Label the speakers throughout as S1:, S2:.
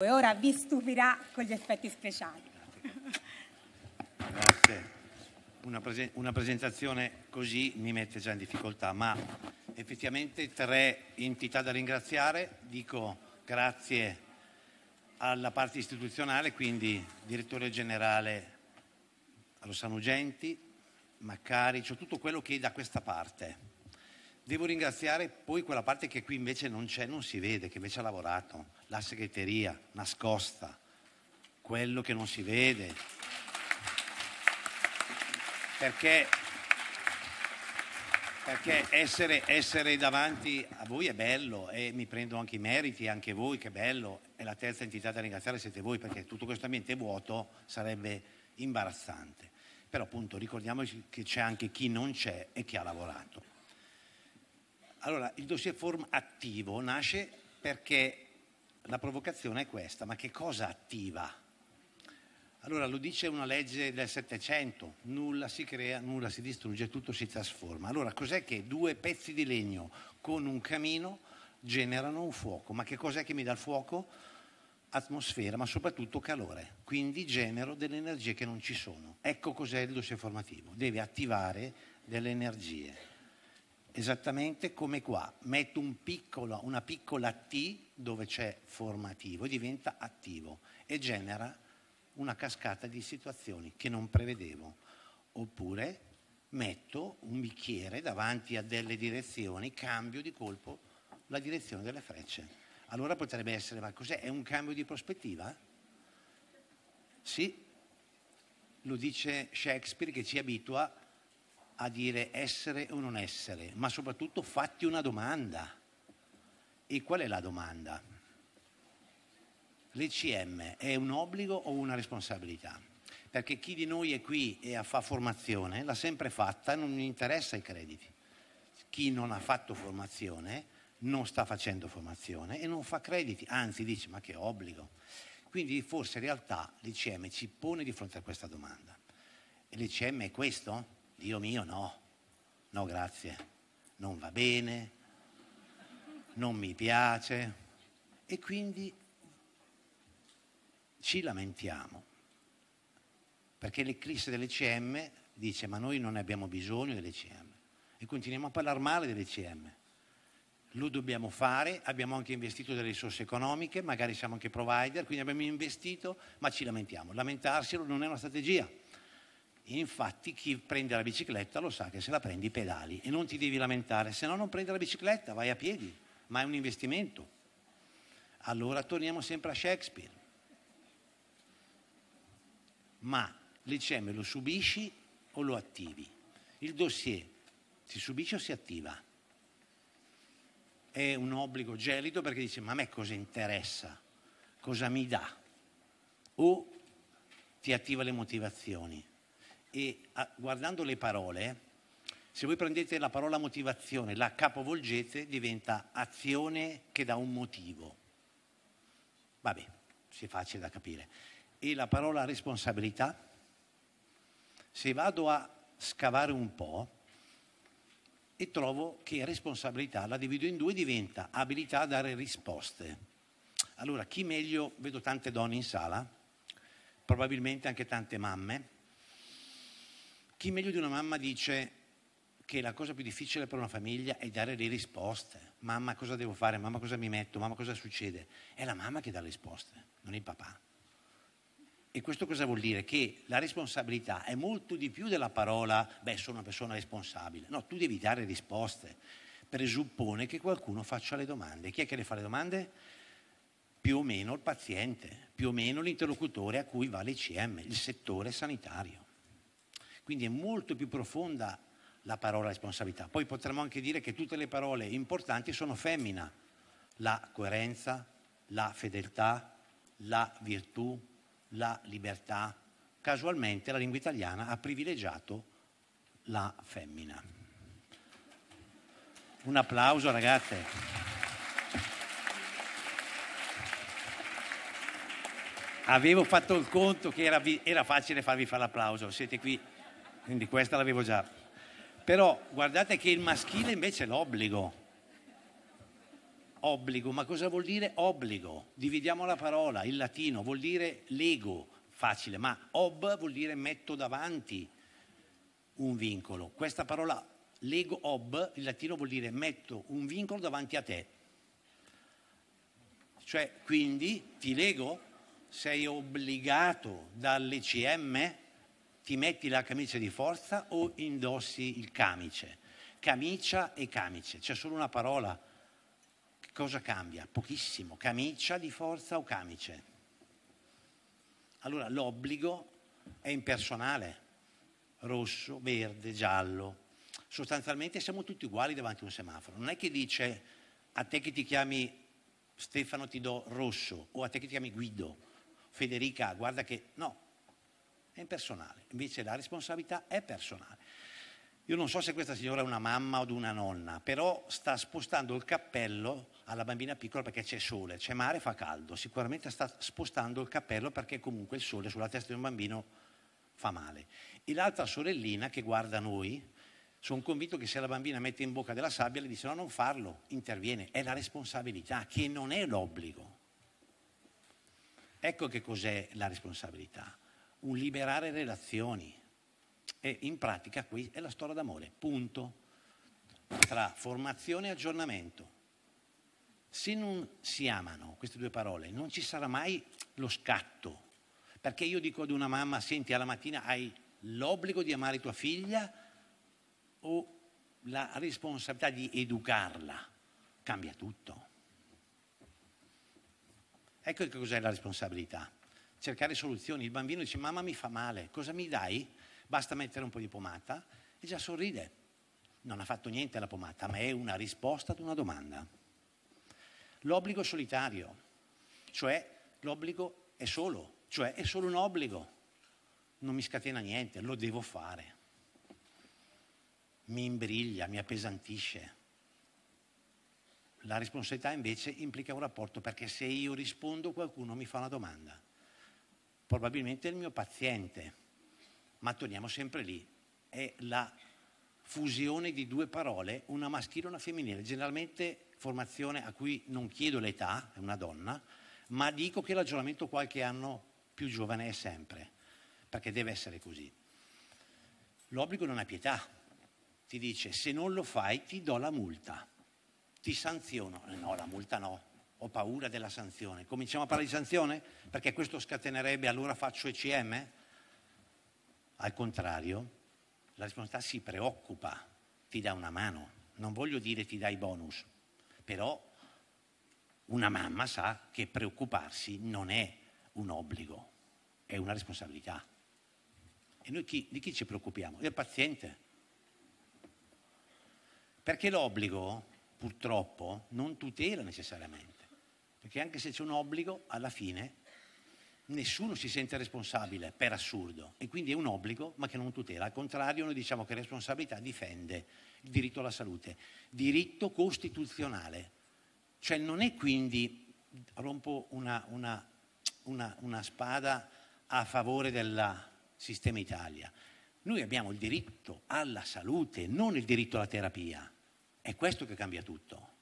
S1: E ora vi stupirà con gli effetti speciali. Grazie. Una, prese una, presentazione così mi mette già in difficoltà, ma effettivamente tre entità da ringraziare. Dico grazie alla parte istituzionale, quindi direttore generale Rossano Genti, Maccaricio, tutto quello che è da questa parte Devo ringraziare poi quella parte che qui invece non c'è, non si vede, che invece ha lavorato, la segreteria nascosta, quello che non si vede. Perché, perché essere, essere, davanti a voi è bello e mi prendo anche i meriti, anche voi che bello, e la terza entità da ringraziare siete voi perché tutto questo ambiente vuoto sarebbe imbarazzante. Però appunto ricordiamoci che c'è anche chi non c'è e chi ha lavorato. Allora, il dossier form attivo nasce perché la provocazione è questa, ma che cosa attiva? Allora, lo dice una legge del Settecento, nulla si crea, nulla si distrugge, tutto si trasforma. Allora, cos'è che due pezzi di legno con un camino generano un fuoco? Ma che cos'è che mi dà il fuoco? Atmosfera, ma soprattutto calore. Quindi genero delle energie che non ci sono. Ecco cos'è il dossier formativo. Deve attivare delle energie esattamente come qua. Metto un piccolo, una piccola T dove c'è formativo e diventa attivo e genera una cascata di situazioni che non prevedevo. Oppure metto un bicchiere davanti a delle direzioni, cambio di colpo la direzione delle frecce. Allora potrebbe essere, ma cos'è? È un cambio di prospettiva? Sì, lo dice Shakespeare che ci abitua a dire essere o non essere, ma soprattutto fatti una domanda. E qual è la domanda? L'ECM è un obbligo o una responsabilità? Perché chi di noi è qui e fa formazione l'ha sempre fatta, e non gli interessa i crediti. Chi non ha fatto formazione non sta facendo formazione e non fa crediti, anzi dice ma che obbligo. Quindi forse in realtà l'ICM ci pone di fronte a questa domanda. E l'ICM è questo? Dio mio no, no grazie, non va bene, non mi piace. E quindi ci lamentiamo, perché l'eclisse delle CM dice ma noi non ne abbiamo bisogno delle CM e continuiamo a parlare male delle CM. Lo dobbiamo fare, abbiamo anche investito delle risorse economiche, magari siamo anche provider, quindi abbiamo investito, ma ci lamentiamo. Lamentarselo non è una strategia. Infatti chi prende la bicicletta lo sa che se la prendi i pedali e non ti devi lamentare, se no non prendi la bicicletta, vai a piedi, ma è un investimento. Allora torniamo sempre a Shakespeare. Ma l'ICM lo subisci o lo attivi? Il dossier si subisce o si attiva? È un obbligo gelido perché dice ma a me cosa interessa? Cosa mi dà? O ti attiva le motivazioni? e a, ah, guardando le parole, se voi prendete la parola motivazione, la capovolgete, diventa azione che dà un motivo. Vabbè, si è facile da capire. E la parola responsabilità, se vado a scavare un po' e trovo che responsabilità la divido in due, diventa abilità a dare risposte. Allora, chi meglio, vedo tante donne in sala, probabilmente anche tante mamme, chi meglio di una mamma dice che la cosa più difficile per una famiglia è dare le risposte. Mamma cosa devo fare? Mamma cosa mi metto? Mamma cosa succede? È la mamma che dà le risposte, non il papà. E questo cosa vuol dire? Che la responsabilità è molto di più della parola, beh, sono una persona responsabile. No, tu devi dare risposte. Presuppone che qualcuno faccia le domande. Chi è che le fa le domande? Più o meno il paziente, più o meno l'interlocutore a cui va l'ICM, il settore sanitario. Quindi è molto più profonda la parola responsabilità. Poi potremmo anche dire che tutte le parole importanti sono femmina, la coerenza, la fedeltà, la virtù, la libertà. Casualmente la lingua italiana ha privilegiato la femmina. Un applauso ragazze. Avevo fatto il conto che era, era facile farvi fare l'applauso, siete qui quindi questa l'avevo già. Però guardate che il maschile invece è l'obbligo. Obbligo, ma cosa vuol dire obbligo? Dividiamo la parola, il latino vuol dire lego, facile, ma ob vuol dire metto davanti un vincolo. Questa parola lego ob, il latino vuol dire metto un vincolo davanti a te. Cioè, quindi ti lego, sei obbligato dall'ECM ti metti la camicia di forza o indossi il camice? Camicia e camice, c'è solo una parola. Che cosa cambia? Pochissimo. Camicia di forza o camice? Allora l'obbligo è impersonale, rosso, verde, giallo. Sostanzialmente siamo tutti uguali davanti a un semaforo. Non è che dice a te che ti chiami Stefano ti do rosso o a te che ti chiami Guido, Federica guarda che no, è impersonale, invece la responsabilità è personale. Io non so se questa signora è una mamma o una nonna, però sta spostando il cappello alla bambina piccola perché c'è sole, c'è mare, fa caldo, sicuramente sta spostando il cappello perché comunque il sole sulla testa di un bambino fa male. E l'altra sorellina che guarda noi, sono convinto che se la bambina mette in bocca della sabbia le dice no, non farlo, interviene, è la responsabilità che non è l'obbligo. Ecco che cos'è la responsabilità un liberare relazioni. E in pratica qui è la storia d'amore, punto. Tra formazione e aggiornamento. Se non si amano queste due parole, non ci sarà mai lo scatto. Perché io dico ad una mamma, senti, alla mattina hai l'obbligo di amare tua figlia o la responsabilità di educarla. Cambia tutto. Ecco che cos'è la responsabilità cercare soluzioni. Il bambino dice mamma mi fa male, cosa mi dai? Basta mettere un po' di pomata e già sorride. Non ha fatto niente la pomata, ma è una risposta ad una domanda. L'obbligo solitario, cioè l'obbligo è solo, cioè è solo un obbligo. Non mi scatena niente, lo devo fare. Mi imbriglia, mi appesantisce. La responsabilità invece implica un rapporto, perché se io rispondo qualcuno mi fa una domanda probabilmente è il mio paziente, ma torniamo sempre lì, è la fusione di due parole, una maschile e una femminile, generalmente formazione a cui non chiedo l'età, è una donna, ma dico che l'aggiornamento qualche anno più giovane è sempre, perché deve essere così. L'obbligo non ha pietà, ti dice se non lo fai ti do la multa, ti sanziono, eh, no la multa no, ho paura della sanzione. Cominciamo a parlare di sanzione? Perché questo scatenerebbe allora faccio ECM? Al contrario, la responsabilità si preoccupa, ti dà una mano. Non voglio dire ti dai bonus, però una mamma sa che preoccuparsi non è un obbligo, è una responsabilità. E noi chi, di chi ci preoccupiamo? Del paziente. Perché l'obbligo, purtroppo, non tutela necessariamente. Perché anche se c'è un obbligo, alla fine nessuno si sente responsabile, per assurdo. E quindi è un obbligo, ma che non tutela. Al contrario, noi diciamo che responsabilità difende il diritto alla salute, diritto costituzionale. Cioè non è quindi, rompo una, una, una, una spada a favore del sistema Italia. Noi abbiamo il diritto alla salute, non il diritto alla terapia. È questo che cambia tutto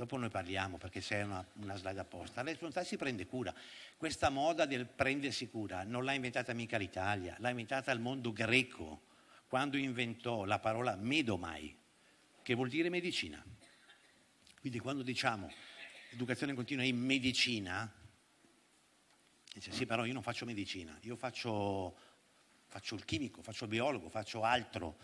S1: dopo noi parliamo perché c'è una, una slide apposta, la responsabilità si prende cura. Questa moda del prendersi cura non l'ha inventata mica l'Italia, l'ha inventata il mondo greco quando inventò la parola medomai, che vuol dire medicina. Quindi quando diciamo educazione continua in medicina, dice sì però io non faccio medicina, io faccio, faccio il chimico, faccio il biologo, faccio altro.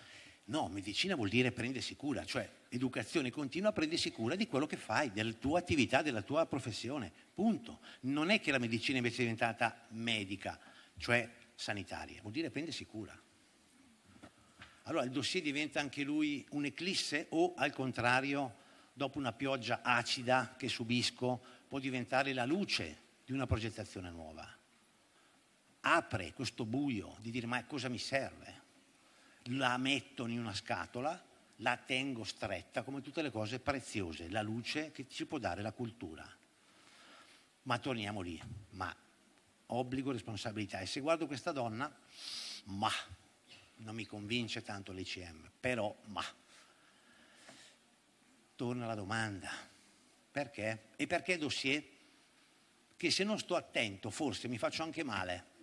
S1: No, medicina vuol dire prendersi cura, cioè educazione continua, prendersi cura di quello che fai, della tua attività, della tua professione, punto. Non è che la medicina invece è diventata medica, cioè sanitaria, vuol dire prendersi cura. Allora il dossier diventa anche lui un'eclisse o al contrario, dopo una pioggia acida che subisco, può diventare la luce di una progettazione nuova. Apre questo buio di dire ma cosa mi serve? la metto in una scatola, la tengo stretta come tutte le cose preziose, la luce che ci può dare la cultura. Ma torniamo lì, ma obbligo, responsabilità. E se guardo questa donna, ma non mi convince tanto l'ICM, però ma torna la domanda, perché? E perché dossier? Che se non sto attento forse mi faccio anche male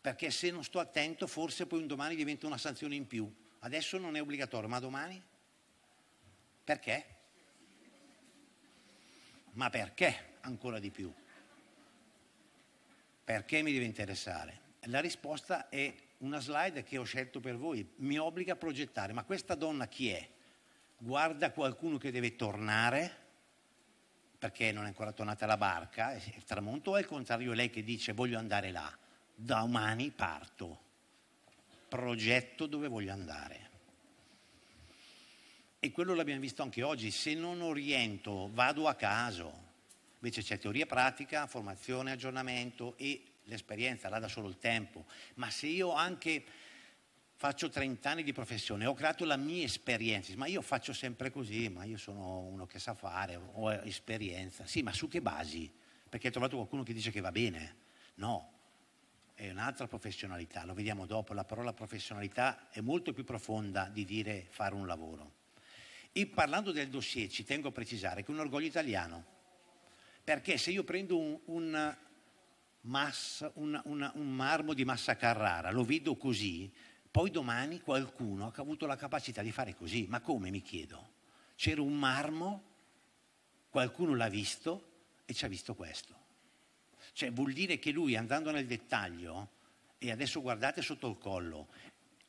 S1: perché se non sto attento forse poi un domani diventa una sanzione in più. Adesso non è obbligatorio, ma domani? Perché? Ma perché ancora di più? Perché mi deve interessare? La risposta è una slide che ho scelto per voi, mi obbliga a progettare, ma questa donna chi è? Guarda qualcuno che deve tornare perché non è ancora tornata la barca, il tramonto o è il contrario, è lei che dice voglio andare là da domani parto, progetto dove voglio andare. E quello l'abbiamo visto anche oggi, se non oriento vado a caso, invece c'è teoria pratica, formazione, aggiornamento e l'esperienza, là da solo il tempo, ma se io anche faccio 30 anni di professione, ho creato la mia esperienza, ma io faccio sempre così, ma io sono uno che sa fare, ho esperienza, sì, ma su che basi? Perché hai trovato qualcuno che dice che va bene? No, è un'altra professionalità, lo vediamo dopo, la parola professionalità è molto più profonda di dire fare un lavoro. E parlando del dossier ci tengo a precisare che è un orgoglio italiano, perché se io prendo un, un, massa, un, un marmo di Massa Carrara, lo vedo così, poi domani qualcuno ha avuto la capacità di fare così, ma come mi chiedo? C'era un marmo, qualcuno l'ha visto e ci ha visto questo. Cioè vuol dire che lui andando nel dettaglio, e adesso guardate sotto il collo,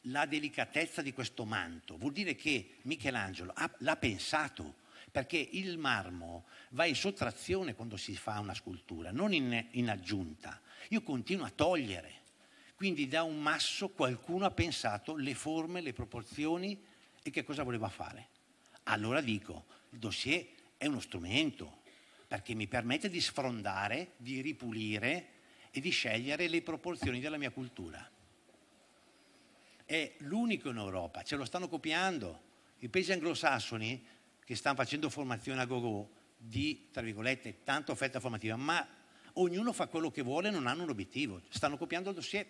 S1: la delicatezza di questo manto, vuol dire che Michelangelo ha, l'ha pensato, perché il marmo va in sottrazione quando si fa una scultura, non in, in aggiunta. Io continuo a togliere. Quindi da un masso qualcuno ha pensato le forme, le proporzioni e che cosa voleva fare. Allora dico, il dossier è uno strumento, perché mi permette di sfrondare, di ripulire e di scegliere le proporzioni della mia cultura. È l'unico in Europa, ce lo stanno copiando. I paesi anglosassoni che stanno facendo formazione a gogo di, tra virgolette, tanta offerta formativa, ma ognuno fa quello che vuole, non hanno un obiettivo, stanno copiando il dossier.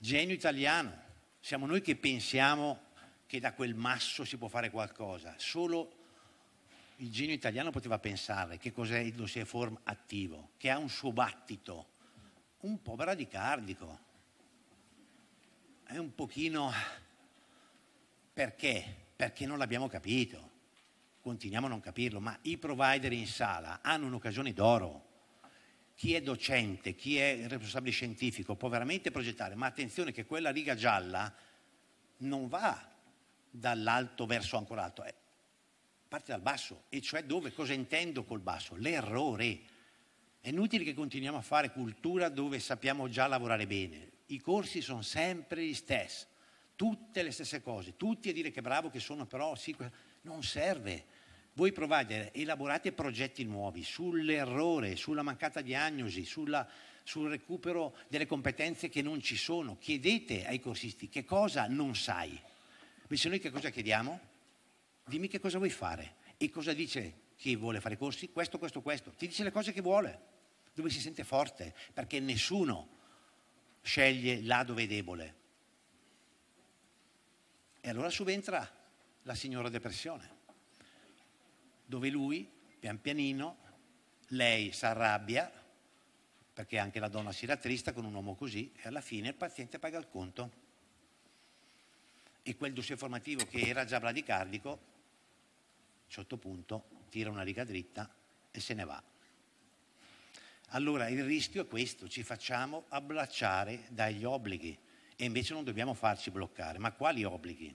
S1: Genio italiano, siamo noi che pensiamo che da quel masso si può fare qualcosa, solo il genio italiano poteva pensare che cos'è il dossierform attivo, che ha un suo battito un po' bradicardico, è un pochino perché? Perché non l'abbiamo capito, continuiamo a non capirlo, ma i provider in sala hanno un'occasione d'oro. Chi è docente, chi è responsabile scientifico può veramente progettare, ma attenzione che quella riga gialla non va dall'alto verso ancora alto, parte dal basso, e cioè dove, cosa intendo col basso? L'errore. È inutile che continuiamo a fare cultura dove sappiamo già lavorare bene. I corsi sono sempre gli stessi, tutte le stesse cose, tutti a dire che bravo che sono, però sì, non serve. Voi provate, elaborate progetti nuovi sull'errore, sulla mancata diagnosi, sulla, sul recupero delle competenze che non ci sono. Chiedete ai corsisti che cosa non sai. Invece noi che cosa chiediamo? Dimmi che cosa vuoi fare e cosa dice chi vuole fare corsi, questo, questo, questo. Ti dice le cose che vuole, dove si sente forte, perché nessuno sceglie là dove è debole. E allora subentra la signora depressione, dove lui, pian pianino, lei si arrabbia, perché anche la donna si rattrista con un uomo così, e alla fine il paziente paga il conto. E quel dossier formativo che era già bradicardico certo punto tira una riga dritta e se ne va. Allora il rischio è questo, ci facciamo abbracciare dagli obblighi e invece non dobbiamo farci bloccare. Ma quali obblighi?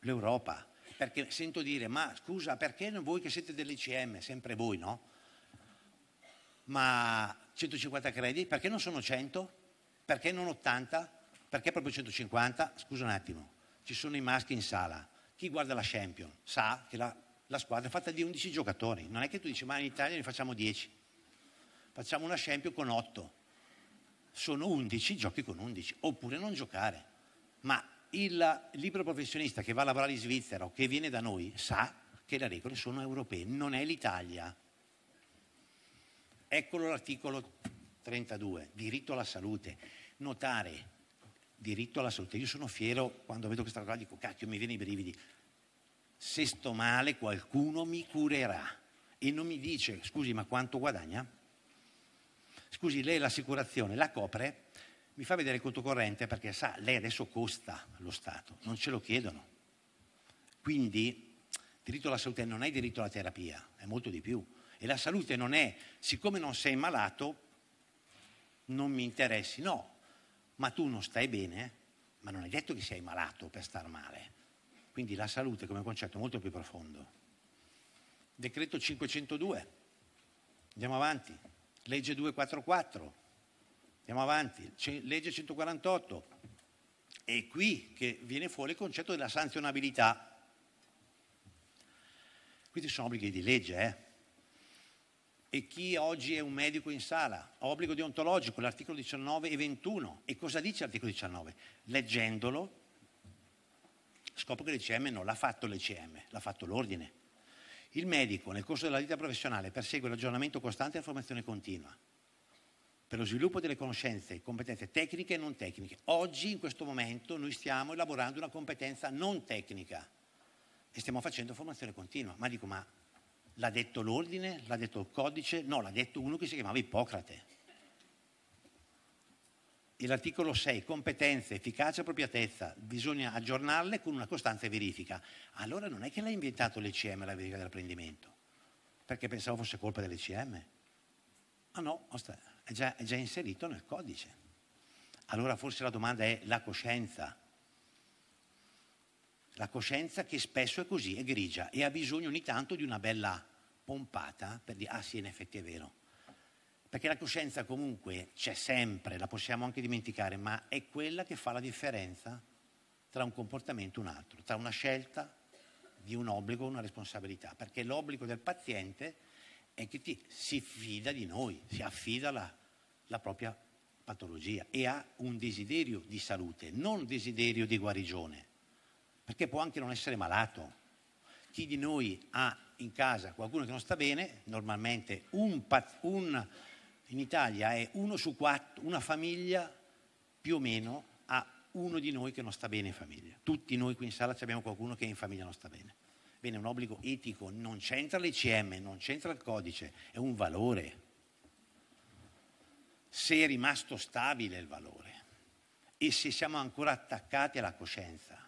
S1: L'Europa, perché sento dire, ma scusa, perché non voi che siete dell'ICM, sempre voi, no? Ma 150 crediti, perché non sono 100? Perché non 80? Perché proprio 150? Scusa un attimo ci sono i maschi in sala, chi guarda la Champion sa che la, la squadra è fatta di 11 giocatori, non è che tu dici ma in Italia ne facciamo 10, facciamo una Champion con 8, sono 11, giochi con 11, oppure non giocare, ma il libero professionista che va a lavorare in Svizzera o che viene da noi sa che le regole sono europee, non è l'Italia. Eccolo l'articolo 32, diritto alla salute. Notare diritto alla salute. Io sono fiero quando vedo questa cosa, dico cacchio, mi viene i brividi. Se sto male qualcuno mi curerà e non mi dice scusi ma quanto guadagna? Scusi, lei l'assicurazione la copre? Mi fa vedere il conto corrente perché sa, lei adesso costa lo Stato, non ce lo chiedono. Quindi diritto alla salute non è diritto alla terapia, è molto di più. E la salute non è, siccome non sei malato, non mi interessi. No, ma tu non stai bene, eh? ma non hai detto che sei malato per star male. Quindi la salute come concetto è molto più profondo. Decreto 502, andiamo avanti. Legge 244, andiamo avanti. C- legge 148, è qui che viene fuori il concetto della sanzionabilità. Questi sono obblighi di legge, eh? e chi oggi è un medico in sala, obbligo deontologico, l'articolo 19 e 21. E cosa dice l'articolo 19? Leggendolo, scopro che l'ECM non l'ha fatto l'ECM, l'ha fatto l'ordine. Il medico nel corso della vita professionale persegue l'aggiornamento costante e la formazione continua per lo sviluppo delle conoscenze competenze tecniche e non tecniche. Oggi, in questo momento, noi stiamo elaborando una competenza non tecnica e stiamo facendo formazione continua. Ma dico, ma L'ha detto l'ordine, l'ha detto il codice, no, l'ha detto uno che si chiamava Ippocrate. E l'articolo 6, competenze, efficacia e appropriatezza, bisogna aggiornarle con una costante verifica. Allora non è che l'ha inventato l'ECM la verifica dell'apprendimento, perché pensavo fosse colpa dell'ECM. Ah no, è già, è già inserito nel codice. Allora forse la domanda è la coscienza la coscienza che spesso è così, è grigia e ha bisogno ogni tanto di una bella pompata per dire ah sì in effetti è vero. Perché la coscienza comunque c'è sempre, la possiamo anche dimenticare, ma è quella che fa la differenza tra un comportamento e un altro, tra una scelta di un obbligo e una responsabilità, perché l'obbligo del paziente è che ti, si fida di noi, si affida la, la propria patologia e ha un desiderio di salute, non un desiderio di guarigione perché può anche non essere malato. Chi di noi ha in casa qualcuno che non sta bene, normalmente un, un, in Italia è uno su quattro, una famiglia più o meno ha uno di noi che non sta bene in famiglia. Tutti noi qui in sala abbiamo qualcuno che in famiglia non sta bene. Bene, è un obbligo etico, non c'entra l'ICM, non c'entra il codice, è un valore. Se è rimasto stabile il valore e se siamo ancora attaccati alla coscienza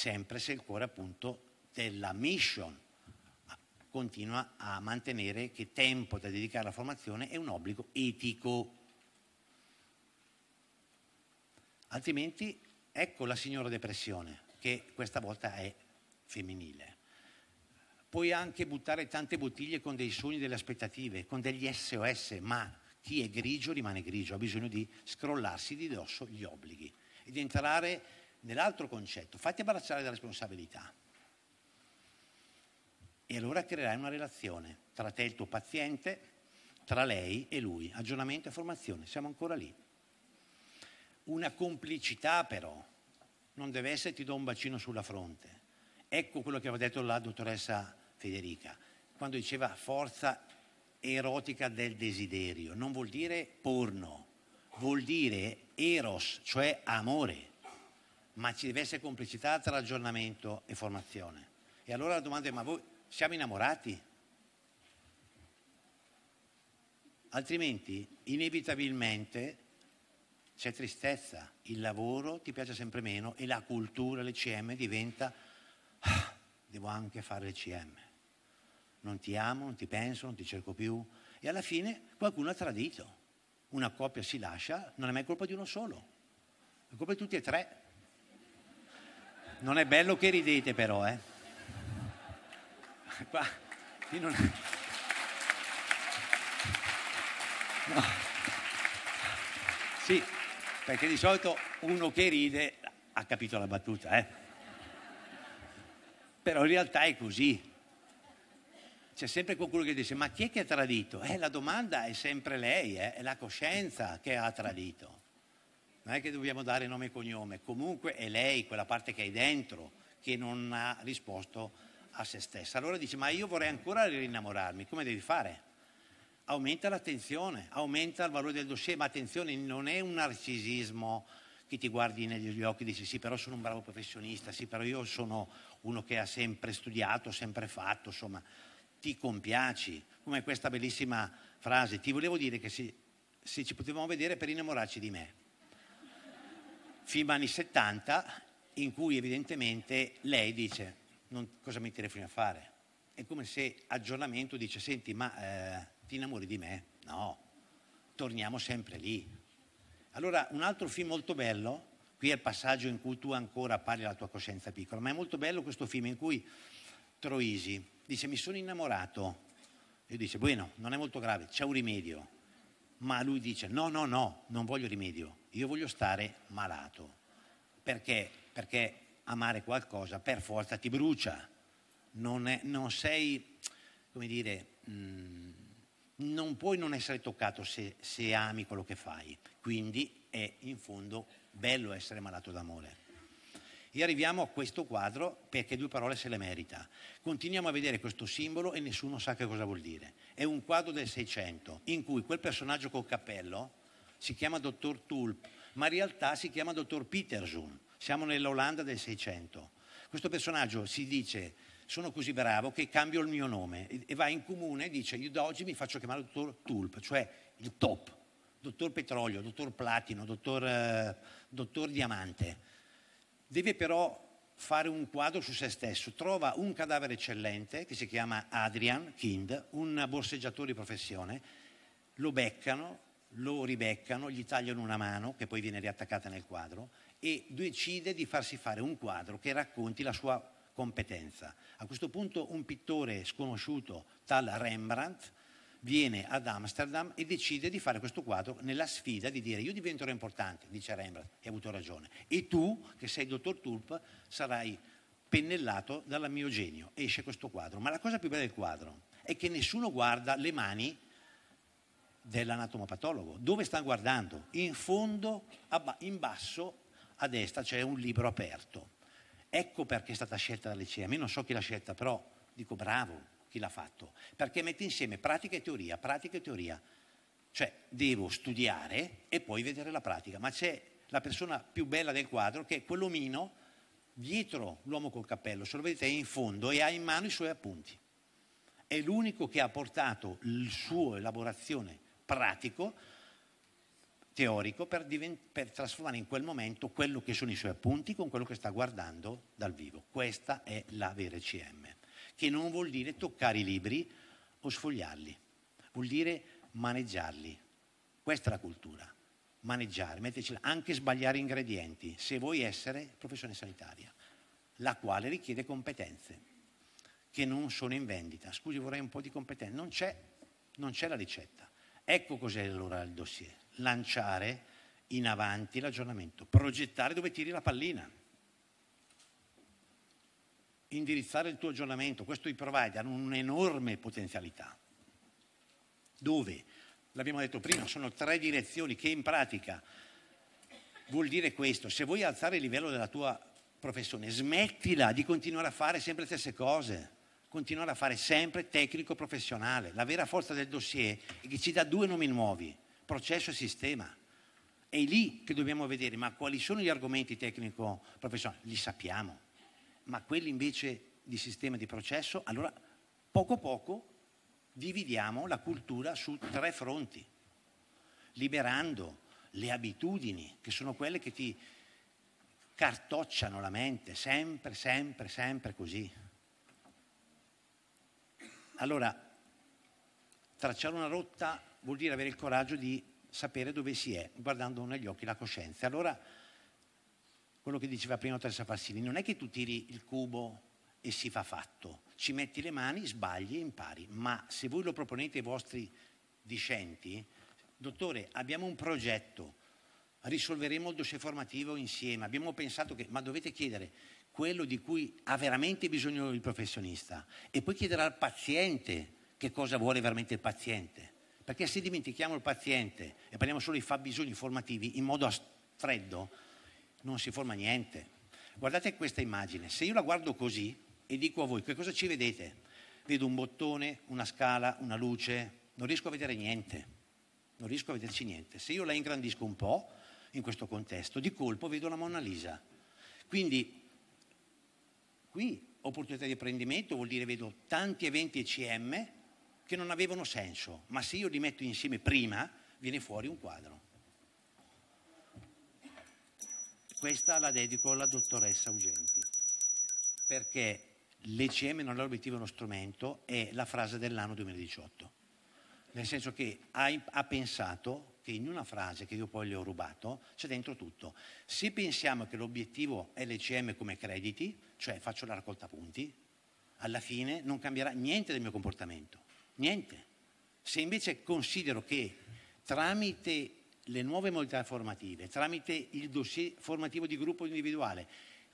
S1: sempre se il cuore appunto della mission continua a mantenere che tempo da dedicare alla formazione è un obbligo etico. Altrimenti ecco la signora depressione, che questa volta è femminile. Puoi anche buttare tante bottiglie con dei sogni, delle aspettative, con degli SOS, ma chi è grigio rimane grigio, ha bisogno di scrollarsi di dosso gli obblighi e di entrare nell'altro concetto, fatti abbracciare la responsabilità. E allora creerai una relazione tra te e il tuo paziente, tra lei e lui. Aggiornamento e formazione, siamo ancora lì. Una complicità però, non deve essere ti do un bacino sulla fronte. Ecco quello che aveva detto la dottoressa Federica, quando diceva forza erotica del desiderio. Non vuol dire porno, vuol dire eros, cioè amore ma ci deve essere complicità tra aggiornamento e formazione. E allora la domanda è, ma voi siamo innamorati? Altrimenti, inevitabilmente, c'è tristezza, il lavoro ti piace sempre meno e la cultura, l'ECM diventa, ah, devo anche fare l'ECM. Non ti amo, non ti penso, non ti cerco più. E alla fine qualcuno ha tradito. Una coppia si lascia, non è mai colpa di uno solo, è colpa di tutti e tre non è bello che ridete però, eh. Qua, io non... no. Sì, perché di solito uno che ride ha capito la battuta, eh. Però in realtà è così. C'è sempre qualcuno che dice, ma chi è che ha tradito? Eh, la domanda è sempre lei, eh? è la coscienza che ha tradito non è che dobbiamo dare nome e cognome, comunque è lei quella parte che hai dentro che non ha risposto a se stessa. Allora dice, ma io vorrei ancora rinnamorarmi, come devi fare? Aumenta l'attenzione, aumenta il valore del dossier, ma attenzione, non è un narcisismo che ti guardi negli occhi e dici sì, però sono un bravo professionista, sì, però io sono uno che ha sempre studiato, sempre fatto, insomma, ti compiaci, come questa bellissima frase, ti volevo dire che se, se ci potevamo vedere per innamorarci di me film anni 70 in cui evidentemente lei dice non, cosa mi telefoni a fare? È come se aggiornamento dice senti ma eh, ti innamori di me? No, torniamo sempre lì. Allora un altro film molto bello, qui è il passaggio in cui tu ancora parli alla tua coscienza piccola, ma è molto bello questo film in cui Troisi dice mi sono innamorato, io dice bueno non è molto grave, c'è un rimedio, ma lui dice no, no, no, non voglio rimedio, io voglio stare malato. Perché? Perché amare qualcosa per forza ti brucia, non, è, non sei, come dire, mh, mm, non puoi non essere toccato se, se ami quello che fai, quindi è in fondo bello essere malato d'amore. E arriviamo a questo quadro perché due parole se le merita. Continuiamo a vedere questo simbolo e nessuno sa che cosa vuol dire. È un quadro del Seicento in cui quel personaggio col cappello si chiama dottor Tulp, ma in realtà si chiama dottor Peterson. Siamo nell'Olanda del Seicento. Questo personaggio si dice sono così bravo che cambio il mio nome e va in comune e dice io da oggi mi faccio chiamare dottor Tulp, cioè il top, dottor Petrolio, dottor Platino, dottor, eh, dottor Diamante Deve però fare un quadro su se stesso. Trova un cadavere eccellente che si chiama Adrian Kind, un borseggiatore di professione, lo beccano, lo ribeccano, gli tagliano una mano che poi viene riattaccata nel quadro e decide di farsi fare un quadro che racconti la sua competenza. A questo punto un pittore sconosciuto, tal Rembrandt, viene ad Amsterdam e decide di fare questo quadro nella sfida di dire io diventerò importante, dice Rembrandt, e ha avuto ragione, e tu, che sei il dottor Tulp, sarai pennellato dal mio genio. Esce questo quadro, ma la cosa più bella del quadro è che nessuno guarda le mani dell'anatomopatologo. Dove sta guardando? In fondo, in basso, a destra c'è un libro aperto. Ecco perché è stata scelta la dall'ECM. Io non so chi l'ha scelta, però dico bravo, chi l'ha fatto, perché mette insieme pratica e teoria, pratica e teoria. Cioè devo studiare e poi vedere la pratica, ma c'è la persona più bella del quadro che è quell'omino dietro l'uomo col cappello, se lo vedete è in fondo e ha in mano i suoi appunti. È l'unico che ha portato il suo elaborazione pratico, teorico, per, per trasformare in quel momento quello che sono i suoi appunti con quello che sta guardando dal vivo. Questa è la vera CM che non vuol dire toccare i libri o sfogliarli, vuol dire maneggiarli. Questa è la cultura, maneggiare, metterci anche sbagliare ingredienti, se vuoi essere professione sanitaria, la quale richiede competenze che non sono in vendita. Scusi, vorrei un po' di competenze. Non c'è, non c'è la ricetta. Ecco cos'è allora il dossier. Lanciare in avanti l'aggiornamento, progettare dove tiri la pallina indirizzare il tuo aggiornamento, questo i provider hanno un'enorme potenzialità. Dove, l'abbiamo detto prima, sono tre direzioni che in pratica vuol dire questo, se vuoi alzare il livello della tua professione, smettila di continuare a fare sempre le stesse cose, continuare a fare sempre tecnico professionale. La vera forza del dossier è che ci dà due nomi nuovi, processo e sistema. È lì che dobbiamo vedere, ma quali sono gli argomenti tecnico professionali? Li sappiamo ma quelli invece di sistema di processo, allora poco poco dividiamo la cultura su tre fronti, liberando le abitudini che sono quelle che ti cartocciano la mente, sempre, sempre, sempre così. Allora, tracciare una rotta vuol dire avere il coraggio di sapere dove si è, guardando negli occhi la coscienza. Allora, quello che diceva prima Teresa Fassini, non è che tu tiri il cubo e si fa fatto, ci metti le mani, sbagli e impari, ma se voi lo proponete ai vostri discenti, dottore, abbiamo un progetto, risolveremo il dossier formativo insieme, abbiamo pensato che, ma dovete chiedere quello di cui ha veramente bisogno il professionista e poi chiedere al paziente che cosa vuole veramente il paziente, perché se dimentichiamo il paziente e parliamo solo di fabbisogni formativi in modo freddo, non si forma niente. Guardate questa immagine, se io la guardo così e dico a voi che cosa ci vedete? Vedo un bottone, una scala, una luce, non riesco a vedere niente, non riesco a vederci niente. Se io la ingrandisco un po' in questo contesto, di colpo vedo la Mona Lisa. Quindi qui opportunità di apprendimento vuol dire vedo tanti eventi ECM che non avevano senso, ma se io li metto insieme prima viene fuori un quadro. Questa la dedico alla dottoressa Ugenti, perché l'ECM non è l'obiettivo, è uno strumento, è la frase dell'anno 2018. Nel senso che ha, ha pensato che in una frase che io poi le ho rubato c'è dentro tutto. Se pensiamo che l'obiettivo è l'ECM come crediti, cioè faccio la raccolta punti, alla fine non cambierà niente del mio comportamento, niente. Se invece considero che tramite le nuove modalità formative tramite il dossier formativo di gruppo individuale,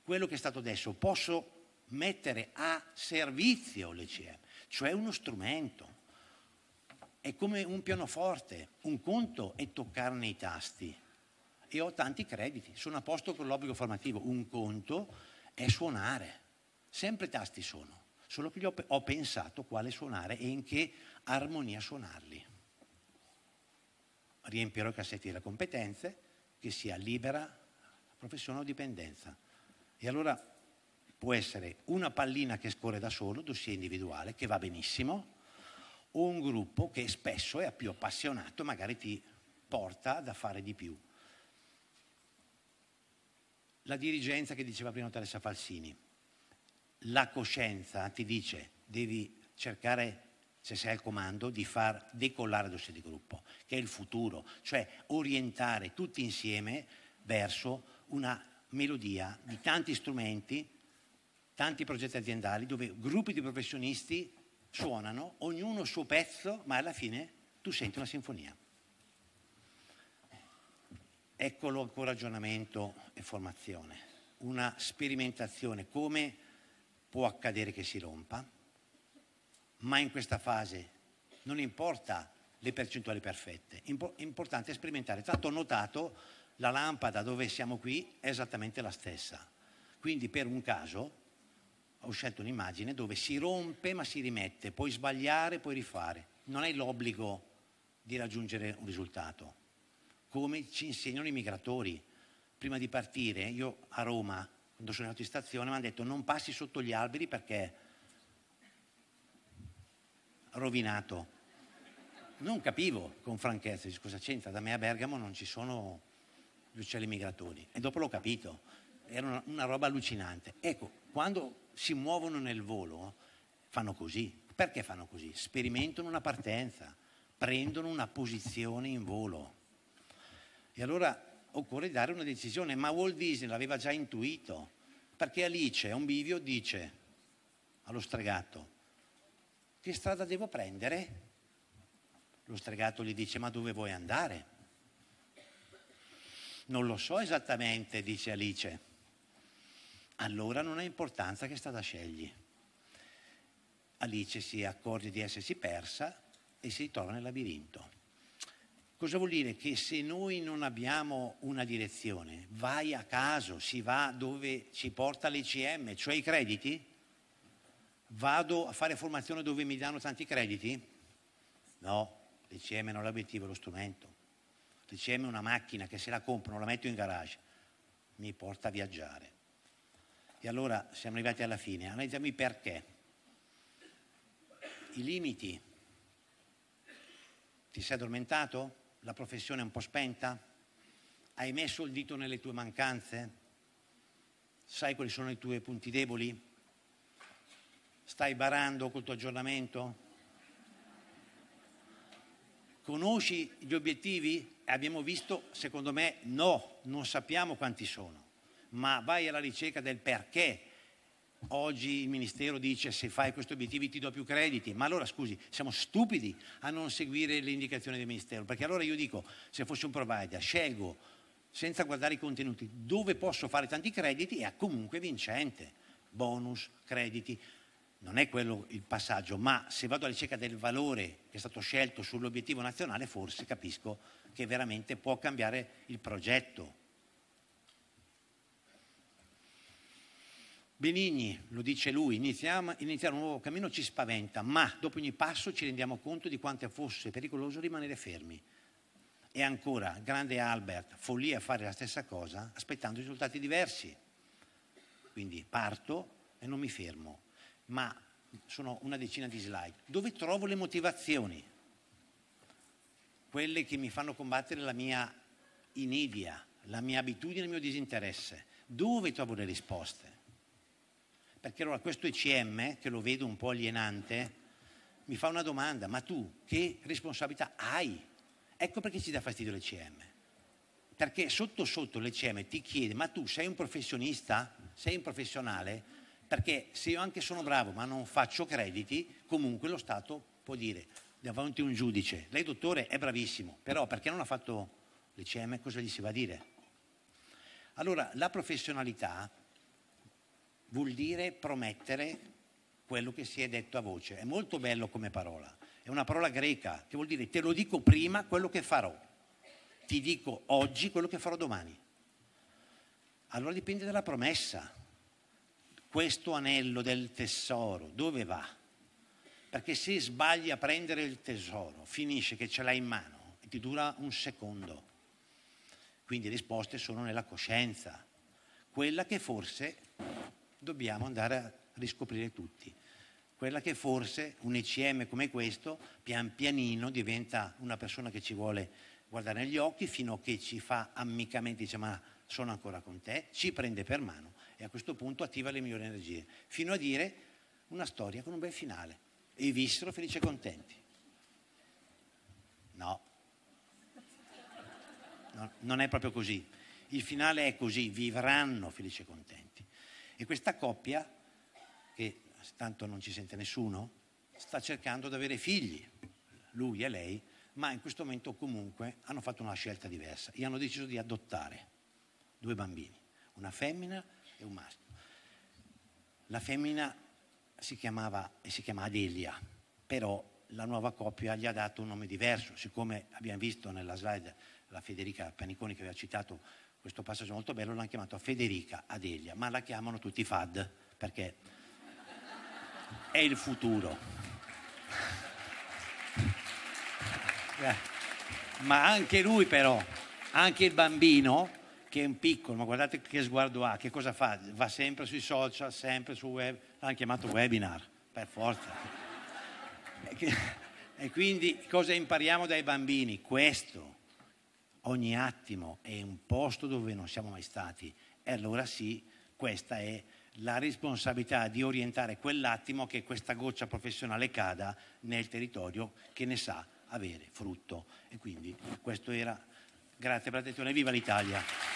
S1: quello che è stato adesso, posso mettere a servizio l'ECM, cioè uno strumento. È come un pianoforte, un conto è toccarne i tasti e ho tanti crediti, sono a posto con l'obbligo formativo, un conto è suonare, sempre tasti sono, solo che ho pensato quale suonare e in che armonia suonarli riempirò i cassetti delle competenze, che sia libera, professione o dipendenza. E allora può essere una pallina che scorre da solo, dossier individuale, che va benissimo, o un gruppo che spesso è più appassionato, magari ti porta da fare di più. La dirigenza che diceva prima Teresa Falsini, la coscienza ti dice devi cercare se sei al comando, di far decollare il dossier di gruppo, che è il futuro, cioè orientare tutti insieme verso una melodia di tanti strumenti, tanti progetti aziendali, dove gruppi di professionisti suonano, ognuno il suo pezzo, ma alla fine tu senti una sinfonia. Eccolo ancora aggiornamento e formazione, una sperimentazione, come può accadere che si rompa, ma in questa fase non importa le percentuali perfette, è importante sperimentare. Tanto ho notato la lampada dove siamo qui è esattamente la stessa. Quindi per un caso ho scelto un'immagine dove si rompe ma si rimette, puoi sbagliare, puoi rifare. Non hai l'obbligo di raggiungere un risultato. Come ci insegnano i migratori. Prima di partire, io a Roma, quando sono andato in stazione, mi hanno detto non passi sotto gli alberi perché rovinato. Non capivo con franchezza, scusa c'entra, da me a Bergamo non ci sono gli uccelli migratori. E dopo l'ho capito, era una, una roba allucinante. Ecco, quando si muovono nel volo, fanno così. Perché fanno così? Sperimentano una partenza, prendono una posizione in volo. E allora occorre dare una decisione, ma Walt Disney l'aveva già intuito, perché Alice a un bivio dice allo stregato, che strada devo prendere? Lo stregato gli dice, ma dove vuoi andare? Non lo so esattamente, dice Alice. Allora non ha importanza che strada scegli. Alice si accorge di essersi persa e si ritrova nel labirinto. Cosa vuol dire? Che se noi non abbiamo una direzione, vai a caso, si va dove ci porta l'ICM, cioè i crediti, Vado a fare formazione dove mi danno tanti crediti? No, l'ICM non è l'obiettivo, è lo strumento. L'ICM è una macchina che se la compro, non la metto in garage, mi porta a viaggiare. E allora siamo arrivati alla fine, analizziamo i perché, i limiti. Ti sei addormentato? La professione è un po' spenta? Hai messo il dito nelle tue mancanze? Sai quali sono i tuoi punti deboli? Stai barando col tuo aggiornamento? Conosci gli obiettivi? Abbiamo visto, secondo me, no, non sappiamo quanti sono, ma vai alla ricerca del perché. Oggi il Ministero dice se fai questi obiettivi ti do più crediti, ma allora scusi, siamo stupidi a non seguire le indicazioni del Ministero, perché allora io dico, se fossi un provider, scelgo senza guardare i contenuti dove posso fare tanti crediti e comunque vincente, bonus, crediti, non è quello il passaggio, ma se vado alla ricerca del valore che è stato scelto sull'obiettivo nazionale, forse capisco che veramente può cambiare il progetto. Benigni, lo dice lui, iniziamo, iniziare un nuovo cammino ci spaventa, ma dopo ogni passo ci rendiamo conto di quanto fosse pericoloso rimanere fermi. E ancora, grande Albert, follia fare la stessa cosa aspettando risultati diversi. Quindi parto e non mi fermo, ma sono una decina di slide, dove trovo le motivazioni, quelle che mi fanno combattere la mia inedia, la mia abitudine, il mio disinteresse, dove trovo le risposte? Perché allora questo ECM, che lo vedo un po' alienante, mi fa una domanda, ma tu che responsabilità hai? Ecco perché ci dà fastidio l'ECM. Perché sotto sotto l'ECM ti chiede, ma tu sei un professionista? Sei un professionale? Perché se io anche sono bravo ma non faccio crediti, comunque lo Stato può dire davanti a un giudice, lei dottore è bravissimo, però perché non ha fatto l'ICM cosa gli si va a dire? Allora la professionalità vuol dire promettere quello che si è detto a voce, è molto bello come parola, è una parola greca che vuol dire te lo dico prima quello che farò, ti dico oggi quello che farò domani. Allora dipende dalla promessa, questo anello del tesoro dove va? Perché se sbagli a prendere il tesoro, finisce che ce l'hai in mano e ti dura un secondo. Quindi le risposte sono nella coscienza, quella che forse dobbiamo andare a riscoprire tutti, quella che forse un ICM come questo pian pianino diventa una persona che ci vuole guardare negli occhi fino a che ci fa amicamente, diciamo, sono ancora con te, ci prende per mano e a questo punto attiva le migliori energie, fino a dire una storia con un bel finale. E vissero felici e contenti. No. no non è proprio così. Il finale è così, vivranno felici e contenti. E questa coppia, che tanto non ci sente nessuno, sta cercando di avere figli, lui e lei, ma in questo momento comunque hanno fatto una scelta diversa e hanno deciso di adottare due bambini, una femmina e un maschio. La femmina si chiamava e si chiama Adelia, però la nuova coppia gli ha dato un nome diverso, siccome abbiamo visto nella slide la Federica Paniconi che aveva citato questo passaggio molto bello, l'hanno chiamata Federica Adelia, ma la chiamano tutti Fad perché è il futuro. Eh, ma anche lui però, anche il bambino che è un piccolo, ma guardate che sguardo ha, che cosa fa? Va sempre sui social, sempre su web, l'hanno chiamato webinar, per forza. e quindi cosa impariamo dai bambini? Questo, ogni attimo è un posto dove non siamo mai stati. E allora sì, questa è la responsabilità di orientare quell'attimo che questa goccia professionale cada nel territorio che ne sa avere frutto. E quindi questo era. Grazie per l'attenzione, viva l'Italia!